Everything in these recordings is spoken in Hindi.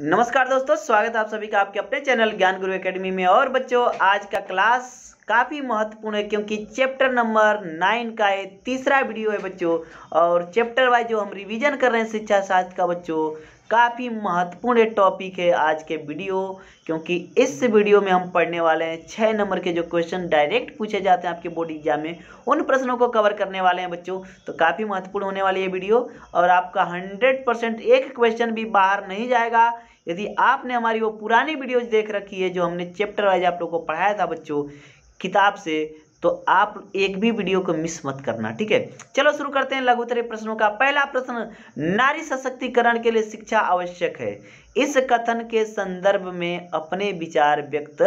नमस्कार दोस्तों स्वागत है आप सभी का आपके अपने चैनल ज्ञान गुरु एकेडमी में और बच्चों आज का क्लास काफ़ी महत्वपूर्ण है क्योंकि चैप्टर नंबर नाइन का है तीसरा वीडियो है बच्चों और चैप्टर वाइज जो हम रिवीजन कर रहे हैं शिक्षा शास्त्र का बच्चों काफ़ी महत्वपूर्ण टॉपिक है आज के वीडियो क्योंकि इस वीडियो में हम पढ़ने वाले हैं छः नंबर के जो क्वेश्चन डायरेक्ट पूछे जाते हैं आपके बोर्ड एग्जाम में उन प्रश्नों को कवर करने वाले हैं बच्चों तो काफ़ी महत्वपूर्ण होने वाली है वीडियो और आपका हंड्रेड परसेंट एक क्वेश्चन भी बाहर नहीं जाएगा यदि आपने हमारी वो पुरानी वीडियोज देख रखी है जो हमने चैप्टर वाइज आप लोग को पढ़ाया था बच्चों किताब से तो आप एक भी वीडियो को मिस मत करना ठीक है चलो शुरू करते हैं लघुतरे प्रश्नों का पहला प्रश्न नारी सशक्तिकरण के लिए शिक्षा आवश्यक है इस कथन के संदर्भ में अपने विचार व्यक्त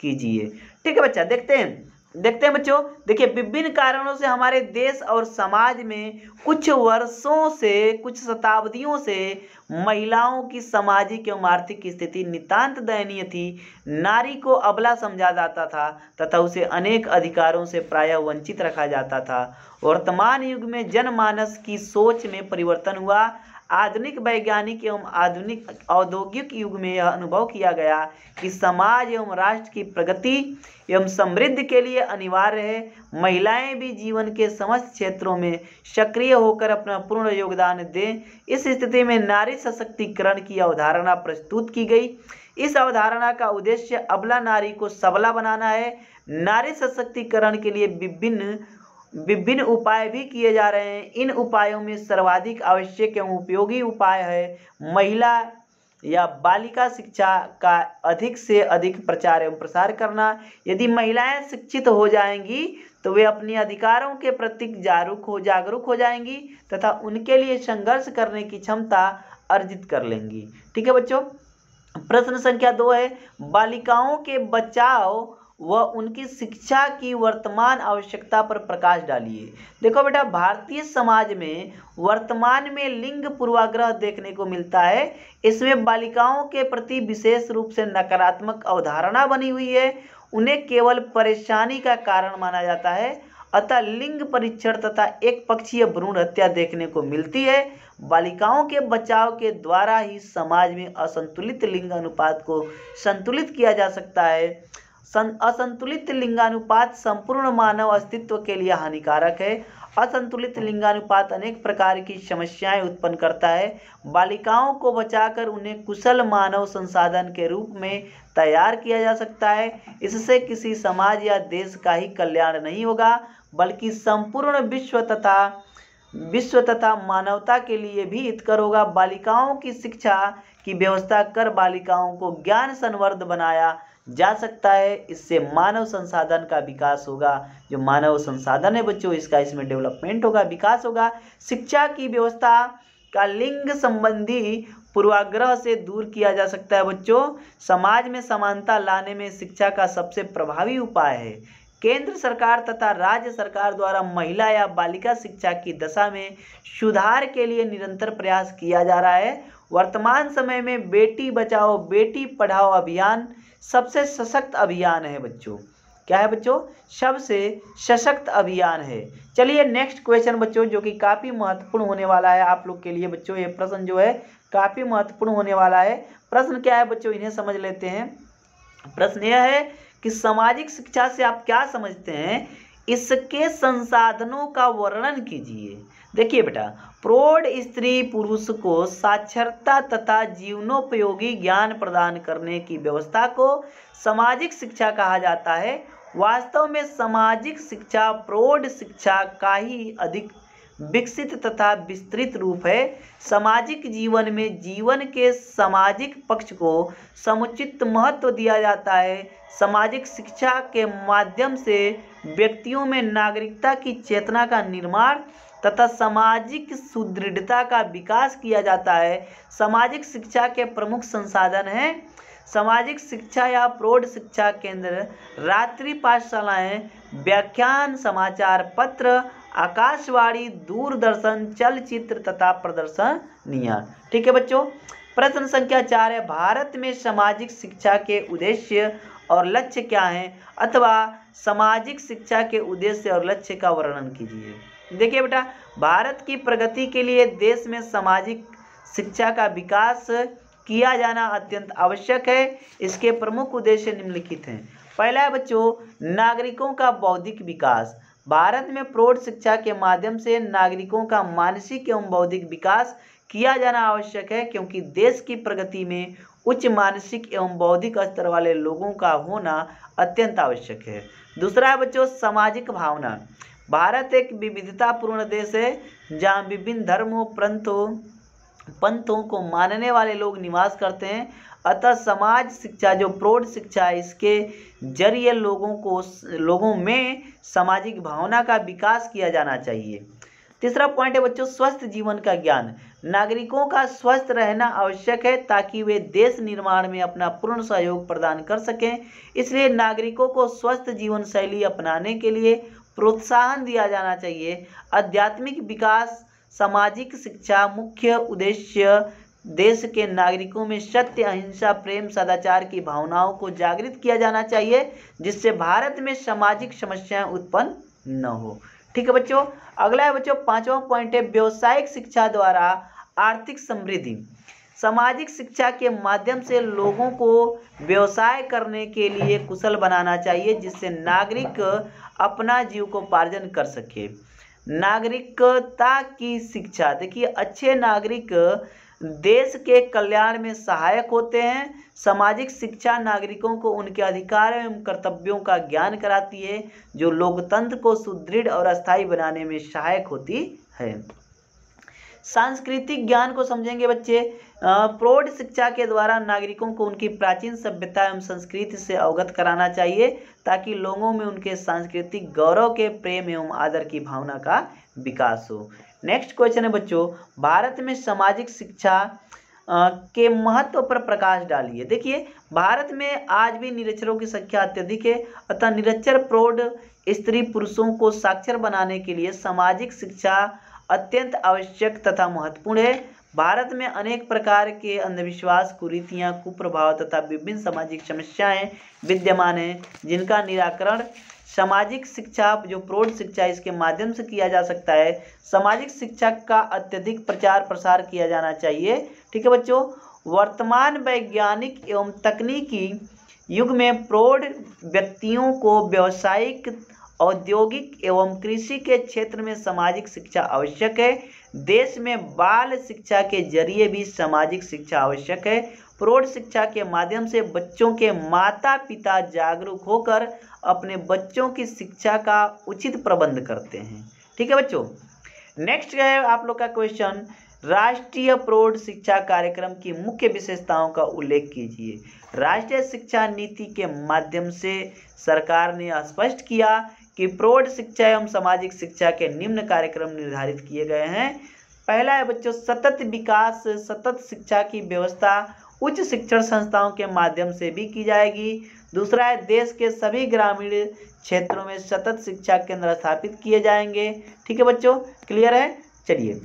कीजिए ठीक है बच्चा देखते हैं देखते हैं बच्चों देखिए विभिन्न कारणों से हमारे देश और समाज में कुछ वर्षों से कुछ शताब्दियों से महिलाओं की सामाजिक एवं आर्थिक स्थिति नितांत दयनीय थी नारी को अबला समझा जाता था तथा उसे अनेक अधिकारों से प्राय वंचित रखा जाता था वर्तमान युग में जनमानस की सोच में परिवर्तन हुआ आधुनिक वैज्ञानिक एवं आधुनिक औद्योगिक युग में यह अनुभव किया गया कि समाज एवं राष्ट्र की प्रगति एवं समृद्धि के लिए अनिवार्य है महिलाएं भी जीवन के समस्त क्षेत्रों में सक्रिय होकर अपना पूर्ण योगदान दें इस स्थिति में नारी सशक्तिकरण की अवधारणा प्रस्तुत की गई इस अवधारणा का उद्देश्य अबला नारी को सबला बनाना है नारी सशक्तिकरण के लिए विभिन्न विभिन्न उपाय भी किए जा रहे हैं इन उपायों में सर्वाधिक आवश्यक एवं उपयोगी उपाय है महिला या बालिका शिक्षा का अधिक से अधिक प्रचार एवं प्रसार करना यदि महिलाएं शिक्षित हो जाएंगी तो वे अपने अधिकारों के प्रति जागरूक हो जागरूक हो जाएंगी तथा उनके लिए संघर्ष करने की क्षमता अर्जित कर लेंगी ठीक है बच्चों प्रश्न संख्या दो है बालिकाओं के बचाव व उनकी शिक्षा की वर्तमान आवश्यकता पर प्रकाश डालिए देखो बेटा भारतीय समाज में वर्तमान में लिंग पूर्वाग्रह देखने को मिलता है इसमें बालिकाओं के प्रति विशेष रूप से नकारात्मक अवधारणा बनी हुई है उन्हें केवल परेशानी का कारण माना जाता है अतः लिंग परीक्षण तथा एक पक्षीय भ्रूण हत्या देखने को मिलती है बालिकाओं के बचाव के द्वारा ही समाज में असंतुलित लिंग अनुपात को संतुलित किया जा सकता है असंतुलित लिंगानुपात संपूर्ण मानव अस्तित्व के लिए हानिकारक है असंतुलित लिंगानुपात अनेक प्रकार की समस्याएं उत्पन्न करता है बालिकाओं को बचाकर उन्हें कुशल मानव संसाधन के रूप में तैयार किया जा सकता है इससे किसी समाज या देश का ही कल्याण नहीं होगा बल्कि संपूर्ण विश्व तथा विश्व तथा मानवता के लिए भी कर होगा बालिकाओं की शिक्षा की व्यवस्था कर बालिकाओं को ज्ञान संवर्ध बनाया जा सकता है इससे मानव संसाधन का विकास होगा जो मानव संसाधन है बच्चों इसका इसमें डेवलपमेंट होगा विकास होगा शिक्षा की व्यवस्था का लिंग संबंधी पूर्वाग्रह से दूर किया जा सकता है बच्चों समाज में समानता लाने में शिक्षा का सबसे प्रभावी उपाय है केंद्र सरकार तथा राज्य सरकार द्वारा महिला या बालिका शिक्षा की दशा में सुधार के लिए निरंतर प्रयास किया जा रहा है वर्तमान समय में बेटी बचाओ बेटी पढ़ाओ अभियान सबसे सशक्त अभियान है बच्चों क्या है बच्चों सबसे सशक्त अभियान है चलिए नेक्स्ट क्वेश्चन बच्चों जो कि काफ़ी महत्वपूर्ण होने वाला है आप लोग के लिए बच्चों ये प्रश्न जो है काफ़ी महत्वपूर्ण होने वाला है प्रश्न क्या है बच्चों इन्हें समझ लेते हैं प्रश्न यह है कि सामाजिक शिक्षा से आप क्या समझते हैं इसके संसाधनों का वर्णन कीजिए देखिए बेटा प्रौढ़ स्त्री पुरुष को साक्षरता तथा जीवनोपयोगी ज्ञान प्रदान करने की व्यवस्था को सामाजिक शिक्षा कहा जाता है वास्तव में सामाजिक शिक्षा प्रौढ़ शिक्षा का ही अधिक विकसित तथा विस्तृत रूप है सामाजिक जीवन में जीवन के सामाजिक पक्ष को समुचित महत्व दिया जाता है सामाजिक शिक्षा के माध्यम से व्यक्तियों में नागरिकता की चेतना का निर्माण तथा सामाजिक सुदृढ़ता का विकास किया जाता है सामाजिक शिक्षा के प्रमुख संसाधन हैं सामाजिक शिक्षा या प्रौढ़ शिक्षा केंद्र रात्रि पाठशालाएँ व्याख्यान समाचार पत्र आकाशवाणी दूरदर्शन चलचित्र तथा प्रदर्शनियाँ ठीक है बच्चों प्रश्न संख्या चार है भारत में सामाजिक शिक्षा के उद्देश्य और लक्ष्य क्या हैं अथवा सामाजिक शिक्षा के उद्देश्य और लक्ष्य का वर्णन कीजिए देखिए बेटा भारत की प्रगति के लिए देश में सामाजिक शिक्षा का विकास किया जाना अत्यंत आवश्यक है इसके प्रमुख उद्देश्य निम्नलिखित हैं पहला है बच्चों नागरिकों का बौद्धिक विकास भारत में प्रौढ़ शिक्षा के माध्यम से नागरिकों का मानसिक एवं बौद्धिक विकास किया जाना आवश्यक है क्योंकि देश की प्रगति में उच्च मानसिक एवं बौद्धिक स्तर वाले लोगों का होना अत्यंत आवश्यक है दूसरा है बच्चों सामाजिक भावना भारत एक विविधतापूर्ण देश है जहाँ विभिन्न धर्मों प्रंथों पंथों को मानने वाले लोग निवास करते हैं अतः समाज शिक्षा जो प्रौढ़ शिक्षा है इसके जरिए लोगों को लोगों में सामाजिक भावना का विकास किया जाना चाहिए तीसरा पॉइंट है बच्चों स्वस्थ जीवन का ज्ञान नागरिकों का स्वस्थ रहना आवश्यक है ताकि वे देश निर्माण में अपना पूर्ण सहयोग प्रदान कर सकें इसलिए नागरिकों को स्वस्थ जीवन शैली अपनाने के लिए प्रोत्साहन दिया जाना चाहिए आध्यात्मिक विकास सामाजिक शिक्षा मुख्य उद्देश्य देश के नागरिकों में सत्य अहिंसा प्रेम सदाचार की भावनाओं को जागृत किया जाना चाहिए जिससे भारत में सामाजिक समस्याएं उत्पन्न न हो ठीक है बच्चों अगला है बच्चों पांचवा पॉइंट है व्यावसायिक शिक्षा द्वारा आर्थिक समृद्धि सामाजिक शिक्षा के माध्यम से लोगों को व्यवसाय करने के लिए कुशल बनाना चाहिए जिससे नागरिक अपना जीव को पार्जन कर सके नागरिकता की शिक्षा देखिए अच्छे नागरिक देश के कल्याण में सहायक होते हैं सामाजिक शिक्षा नागरिकों को उनके अधिकार एवं कर्तव्यों का ज्ञान कराती है जो लोकतंत्र को सुदृढ़ और अस्थायी बनाने में सहायक होती है सांस्कृतिक ज्ञान को समझेंगे बच्चे प्रौढ़ शिक्षा के द्वारा नागरिकों को उनकी प्राचीन सभ्यता एवं संस्कृति से अवगत कराना चाहिए ताकि लोगों में उनके सांस्कृतिक गौरव के प्रेम एवं आदर की भावना का विकास हो नेक्स्ट क्वेश्चन है बच्चों भारत में सामाजिक शिक्षा के महत्व पर प्रकाश डालिए देखिए भारत में आज भी निरक्षरों की संख्या अत्यधिक है अतः निरक्षर प्रौढ़ स्त्री पुरुषों को साक्षर बनाने के लिए सामाजिक शिक्षा अत्यंत आवश्यक तथा महत्वपूर्ण है भारत में अनेक प्रकार के अंधविश्वास कुरीतियाँ कुप्रभाव तथा विभिन्न सामाजिक समस्याएं विद्यमान हैं जिनका निराकरण सामाजिक शिक्षा जो प्रौढ़ शिक्षा इसके माध्यम से किया जा सकता है सामाजिक शिक्षा का अत्यधिक प्रचार प्रसार किया जाना चाहिए ठीक है बच्चों वर्तमान वैज्ञानिक एवं तकनीकी युग में प्रौढ़ व्यक्तियों को व्यावसायिक औद्योगिक एवं कृषि के क्षेत्र में सामाजिक शिक्षा आवश्यक है देश में बाल शिक्षा के जरिए भी सामाजिक शिक्षा आवश्यक है प्रौढ़ शिक्षा के माध्यम से बच्चों के माता पिता जागरूक होकर अपने बच्चों की शिक्षा का उचित प्रबंध करते हैं ठीक है बच्चों नेक्स्ट है आप लोग का क्वेश्चन राष्ट्रीय प्रौढ़ शिक्षा कार्यक्रम की मुख्य विशेषताओं का उल्लेख कीजिए राष्ट्रीय शिक्षा नीति के माध्यम से सरकार ने स्पष्ट किया कि प्रौढ़ शिक्षा एवं सामाजिक शिक्षा के निम्न कार्यक्रम निर्धारित किए गए हैं पहला है बच्चों सतत विकास सतत शिक्षा की व्यवस्था उच्च शिक्षण संस्थाओं के माध्यम से भी की जाएगी दूसरा है देश के सभी ग्रामीण क्षेत्रों में सतत शिक्षा केंद्र स्थापित किए जाएंगे ठीक है बच्चों क्लियर है चलिए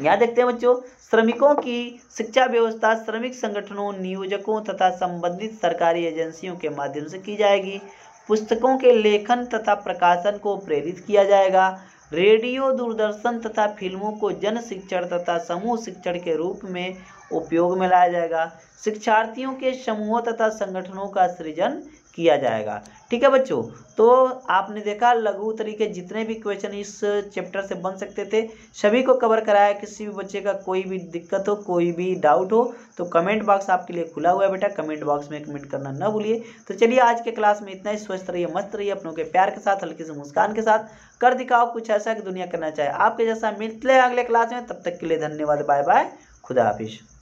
यहाँ देखते हैं बच्चों श्रमिकों की शिक्षा व्यवस्था श्रमिक संगठनों नियोजकों तथा संबंधित सरकारी एजेंसियों के माध्यम से की जाएगी पुस्तकों के लेखन तथा प्रकाशन को प्रेरित किया जाएगा रेडियो दूरदर्शन तथा फिल्मों को जन शिक्षण तथा समूह शिक्षण के रूप में उपयोग में लाया जाएगा शिक्षार्थियों के समूहों तथा संगठनों का सृजन किया जाएगा ठीक है बच्चों तो आपने देखा लघु उत्तरी के जितने भी क्वेश्चन इस चैप्टर से बन सकते थे सभी को कवर कराया किसी भी बच्चे का कोई भी दिक्कत हो कोई भी डाउट हो तो कमेंट बॉक्स आपके लिए खुला हुआ है बेटा कमेंट बॉक्स में कमेंट करना ना भूलिए तो चलिए आज के क्लास में इतना ही स्वस्थ रहिए मस्त रहिए अपनों के प्यार के साथ हल्की से मुस्कान के साथ कर दिखाओ कुछ ऐसा कि दुनिया करना चाहे आपके जैसा मिलते हैं अगले क्लास में तब तक के लिए धन्यवाद बाय बाय खुदा हाफिज़